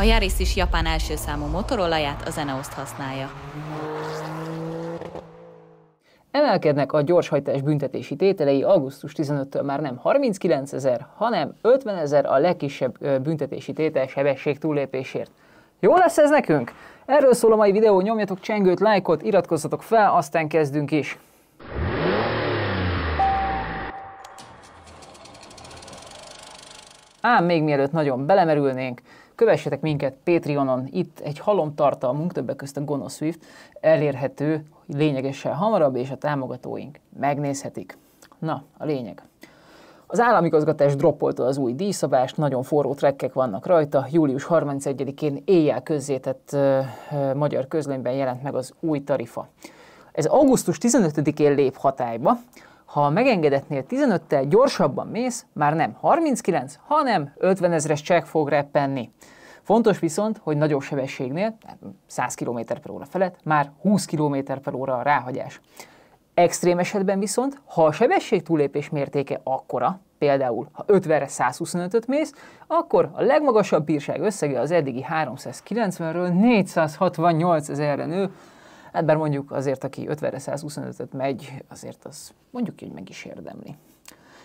A Yaris is Japán első számú motorolaját, a Zeneoszt használja. Emelkednek a gyorshajtás büntetési tételei augusztus 15-től már nem 39 ezer, hanem 50 ezer a legkisebb büntetési tétel sebesség túlépésért. Jó lesz ez nekünk? Erről szól a mai videó, nyomjatok csengőt, lájkot, iratkozzatok fel, aztán kezdünk is! Ám még mielőtt nagyon belemerülnénk, Kövessetek minket Patreonon, itt egy halom tartalmunk, többek közt a Gono Swift, elérhető lényegesen hamarabb, és a támogatóink megnézhetik. Na, a lényeg. Az államigazgatás droppolta az új díjszabást, nagyon forró trekkek vannak rajta. Július 31-én éjjel közzétett ö, ö, magyar közlönyben jelent meg az új tarifa. Ez augusztus 15-én lép hatályba, ha a megengedetnél 15-tel gyorsabban mész, már nem 39, hanem 50 ezres csekk fog reppenni. Fontos viszont, hogy nagyobb sebességnél, 100 km h óra felett, már 20 km h óra a ráhagyás. Extrém esetben viszont, ha a sebesség túlépés mértéke akkora, például ha 50-re 125-öt mész, akkor a legmagasabb bírság összege az eddigi 390-ről 468 ezerre nő, Hát bár mondjuk azért, aki 50-re 125-öt megy, azért az mondjuk, hogy meg is érdemli.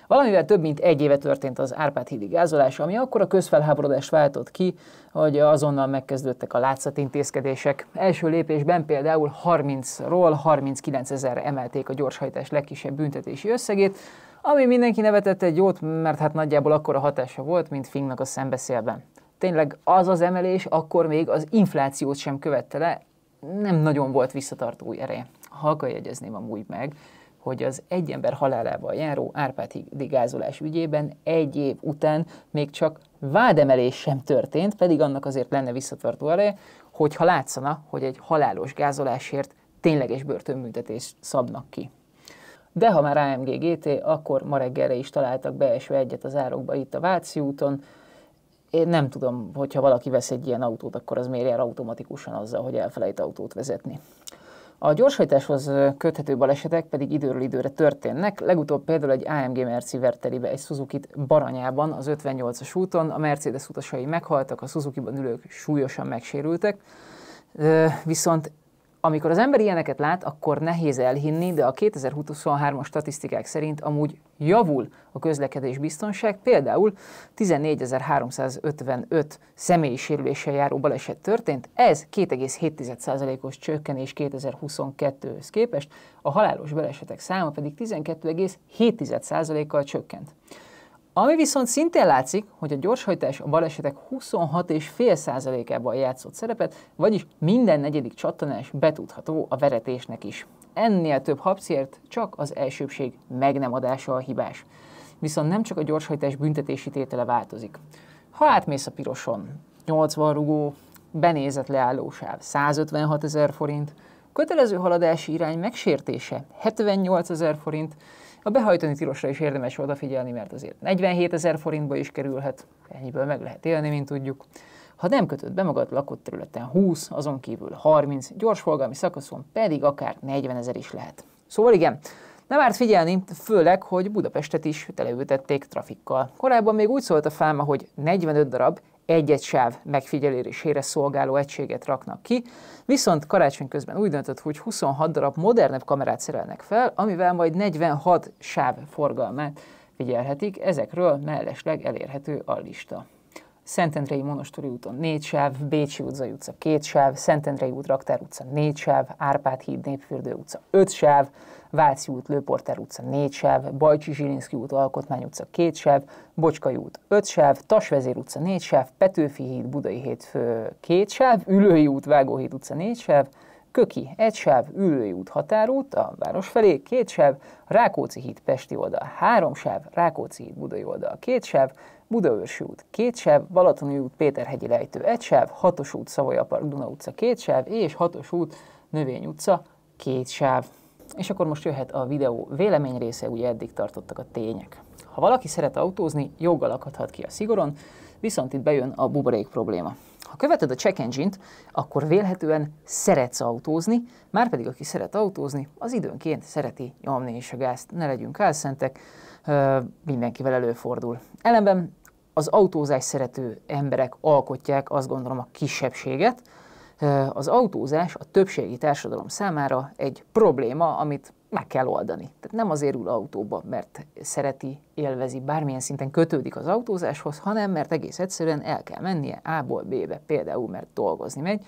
Valamivel több mint egy éve történt az Árpád hídi gázolás, ami akkor a közfelháborodást váltott ki, hogy azonnal megkezdődtek a látszatintézkedések. Első lépésben például 30-ról 39 ezerre emelték a gyorshajtás legkisebb büntetési összegét, ami mindenki nevetett egy jót, mert hát nagyjából akkora hatása volt, mint Fingnak a szembeszélben. Tényleg az az emelés akkor még az inflációt sem követte le, nem nagyon volt visszatartó ereje. Halka jegyezném amúgy meg, hogy az egy ember halálával járó Árpádi gázolás ügyében egy év után még csak vádemelés sem történt, pedig annak azért lenne visszatartó ereje, hogyha látszana, hogy egy halálos gázolásért tényleges börtönbüntetést szabnak ki. De ha már AMG GT, akkor ma reggelre is találtak beesve egyet az árokba itt a Váci úton, én nem tudom, hogyha valaki vesz egy ilyen autót, akkor az miért jár automatikusan azzal, hogy elfelejt autót vezetni. A gyorshajtáshoz köthető balesetek pedig időről időre történnek. Legutóbb például egy AMG Merci verteribe egy suzuki Baranyában, az 58-as úton. A Mercedes utasai meghaltak, a Suzuki-ban ülők súlyosan megsérültek. Viszont amikor az ember ilyeneket lát, akkor nehéz elhinni, de a 2023-as statisztikák szerint amúgy javul a közlekedés biztonság, például 14.355 személyi sérüléssel járó baleset történt, ez 2,7%-os csökkenés 2022-höz képest, a halálos balesetek száma pedig 12,7%-kal csökkent. Ami viszont szintén látszik, hogy a gyorshajtás a balesetek 26,5%-ában játszott szerepet, vagyis minden negyedik csattanás betudható a veretésnek is. Ennél több habciért csak az elsőbség meg nem adása a hibás. Viszont nem csak a gyorshajtás büntetési tétele változik. Ha átmész a piroson, 80 rugó, benézett leállósáv 156 ezer forint, kötelező haladási irány megsértése 78 ezer forint, a behajtani tilosra is érdemes odafigyelni, mert azért 47 ezer forintba is kerülhet, ennyiből meg lehet élni, mint tudjuk. Ha nem kötött be magad lakott területen 20, azon kívül 30, gyorsforgalmi szakaszon pedig akár 40 ezer is lehet. Szóval igen, nem árt figyelni, főleg, hogy Budapestet is teleültették trafikkal. Korábban még úgy szólt a fáma, hogy 45 darab, egy-egy sáv megfigyelésére szolgáló egységet raknak ki, viszont karácsony közben úgy döntött, hogy 26 darab modernebb kamerát szerelnek fel, amivel majd 46 sáv forgalmát figyelhetik, ezekről mellesleg elérhető a lista. Szentendrei Monostori úton négy sáv, Bécsi utca utca két sáv, Szentendrei út Raktár utca négy sáv, Árpád híd Népfürdő utca öt sáv, Váci út Lőporter utca négy sáv, Bajcsi Zsilinszki út Alkotmány utca két sáv, Bocskai út öt sáv, Tasvezér utca négy sáv, Petőfi híd Budai hétfő két sáv, Ülői út Vágóhíd utca négy sáv, Köki, egy sáv, Ülői út határút, a város felé, két sáv, Rákóczi híd Pesti oldal, három sáv, Rákóczi híd Budai oldal, két sáv, Budaörsi út két sáv, Balatoni út Péterhegyi lejtő egy sáv, Hatos út Savoya Park Duna utca két sáv, és Hatos út Növény utca két sáv. És akkor most jöhet a videó vélemény része, ugye eddig tartottak a tények. Ha valaki szeret autózni, joggal akadhat ki a szigoron, viszont itt bejön a buborék probléma. Ha követed a check engine-t, akkor vélhetően szeretsz autózni, márpedig aki szeret autózni, az időnként szereti nyomni is a gázt. Ne legyünk álszentek, mindenkivel előfordul. Ellenben az autózás szerető emberek alkotják azt gondolom a kisebbséget. Az autózás a többségi társadalom számára egy probléma, amit meg kell oldani. Tehát nem azért ül autóba, mert szereti, élvezi, bármilyen szinten kötődik az autózáshoz, hanem mert egész egyszerűen el kell mennie A-ból B-be, például mert dolgozni megy.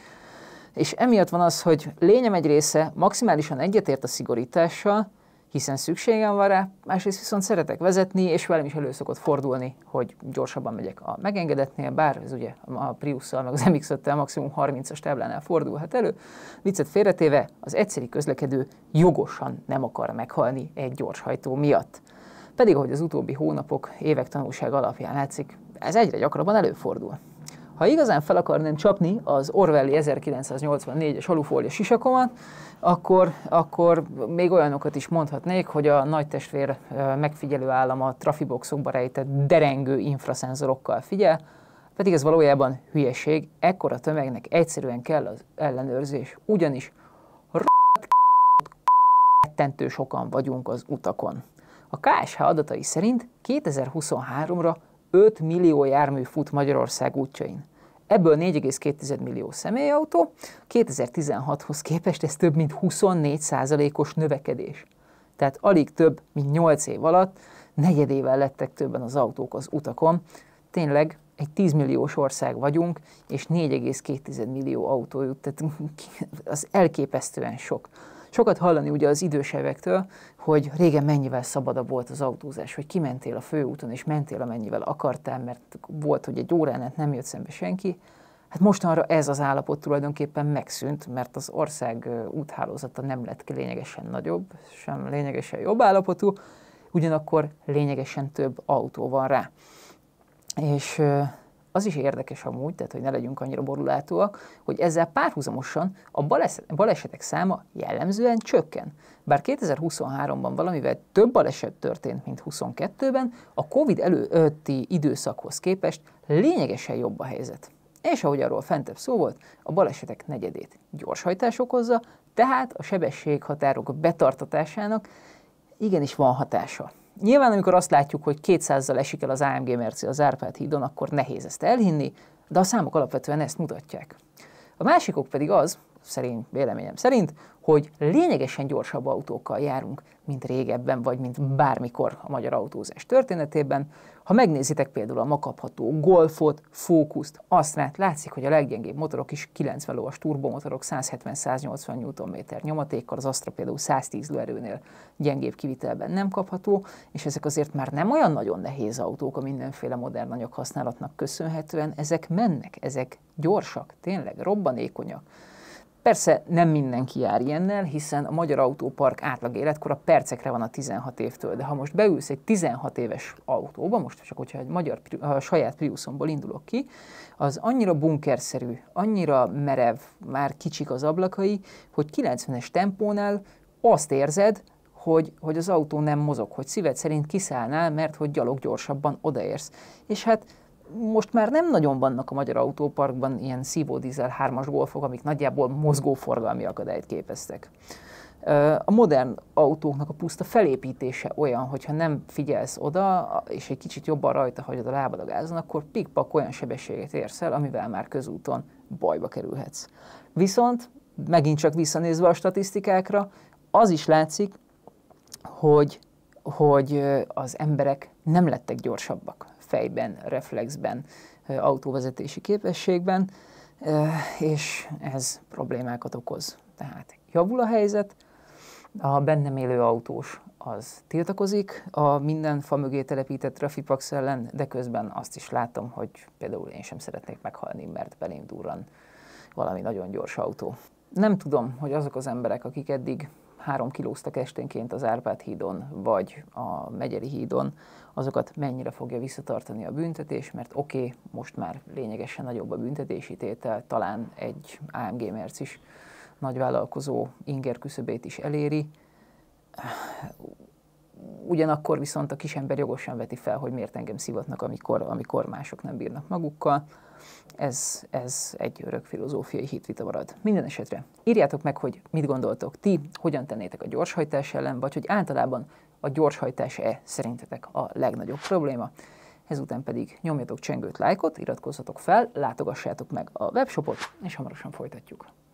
És emiatt van az, hogy lényem egy része maximálisan egyetért a szigorítással, hiszen szükségem van rá, másrészt viszont szeretek vezetni, és velem is elő szokott fordulni, hogy gyorsabban megyek a megengedetnél, bár ez ugye a Prius-szal, meg az mx maximum 30-as táblánál fordulhat elő. Viccet félretéve, az egyszerű közlekedő jogosan nem akar meghalni egy gyorshajtó miatt. Pedig ahogy az utóbbi hónapok, évek tanulság alapján látszik, ez egyre gyakrabban előfordul. Ha igazán fel akarnám csapni az Orwelli 1984-es alufólia sisakomat, akkor, akkor még olyanokat is mondhatnék, hogy a nagy testvér megfigyelő állam a trafiboxokba rejtett derengő infraszenzorokkal figyel, pedig ez valójában hülyeség, ekkora tömegnek egyszerűen kell az ellenőrzés, ugyanis rettentő sokan vagyunk az utakon. A KSH adatai szerint 2023-ra 5 millió jármű fut Magyarország útjain. Ebből 4,2 millió személyautó, 2016-hoz képest ez több mint 24 os növekedés. Tehát alig több, mint 8 év alatt negyedével lettek többen az autók az utakon. Tényleg egy 10 milliós ország vagyunk, és 4,2 millió autó jut, tehát az elképesztően sok. Sokat hallani ugye az idősevektől, hogy régen mennyivel szabadabb volt az autózás, hogy kimentél a főúton, és mentél amennyivel akartál, mert volt, hogy egy órán át nem jött szembe senki. Hát mostanra ez az állapot tulajdonképpen megszűnt, mert az ország úthálózata nem lett lényegesen nagyobb, sem lényegesen jobb állapotú, ugyanakkor lényegesen több autó van rá. És az is érdekes amúgy, tehát hogy ne legyünk annyira borulátóak, hogy ezzel párhuzamosan a balesetek száma jellemzően csökken. Bár 2023-ban valamivel több baleset történt, mint 22-ben, a COVID előtti időszakhoz képest lényegesen jobb a helyzet. És ahogy arról fentebb szó volt, a balesetek negyedét gyorshajtás okozza, tehát a sebességhatárok betartatásának igenis van hatása. Nyilván, amikor azt látjuk, hogy 200-zal esik el az AMG Merci az Árpád hídon, akkor nehéz ezt elhinni, de a számok alapvetően ezt mutatják. A másikok ok pedig az, szerint, véleményem szerint, hogy lényegesen gyorsabb autókkal járunk, mint régebben, vagy mint bármikor a magyar autózás történetében. Ha megnézitek például a makapható Golfot, Fókuszt, Astrát, látszik, hogy a leggyengébb motorok is 90 lóas turbomotorok 170-180 Nm nyomatékkal, az Astra például 110 lóerőnél gyengébb kivitelben nem kapható, és ezek azért már nem olyan nagyon nehéz autók a mindenféle modern anyag használatnak köszönhetően, ezek mennek, ezek gyorsak, tényleg robbanékonyak Persze nem mindenki jár ilyennel, hiszen a magyar autópark átlag életkora percekre van a 16 évtől, de ha most beülsz egy 16 éves autóba, most csak hogyha egy magyar a saját Priusomból indulok ki, az annyira bunkerszerű, annyira merev, már kicsik az ablakai, hogy 90-es tempónál azt érzed, hogy, hogy az autó nem mozog, hogy szíved szerint kiszállnál, mert hogy gyalog gyorsabban odaérsz. És hát most már nem nagyon vannak a magyar autóparkban ilyen szívó dízel hármas golfok, amik nagyjából mozgóforgalmi akadályt képeztek. A modern autóknak a puszta felépítése olyan, hogyha nem figyelsz oda, és egy kicsit jobban rajta hagyod a lábad a gázon, akkor pikpak olyan sebességet érsz el, amivel már közúton bajba kerülhetsz. Viszont, megint csak visszanézve a statisztikákra, az is látszik, hogy, hogy az emberek nem lettek gyorsabbak fejben, reflexben, autóvezetési képességben, és ez problémákat okoz. Tehát javul a helyzet, a bennem élő autós az tiltakozik a minden fa mögé telepített Rafipax ellen, de közben azt is látom, hogy például én sem szeretnék meghalni, mert belém durran valami nagyon gyors autó. Nem tudom, hogy azok az emberek, akik eddig három kilóztak esténként az Árpád hídon, vagy a Megyeri hídon, azokat mennyire fogja visszatartani a büntetés, mert oké, okay, most már lényegesen nagyobb a büntetési tétel, talán egy AMG Merc is nagyvállalkozó inger küszöbét is eléri ugyanakkor viszont a kisember jogosan veti fel, hogy miért engem szivatnak, amikor, amikor mások nem bírnak magukkal. Ez, ez egy örök filozófiai hitvita marad. Minden esetre írjátok meg, hogy mit gondoltok ti, hogyan tennétek a gyorshajtás ellen, vagy hogy általában a gyorshajtás-e szerintetek a legnagyobb probléma. Ezután pedig nyomjatok csengőt, lájkot, iratkozzatok fel, látogassátok meg a webshopot, és hamarosan folytatjuk.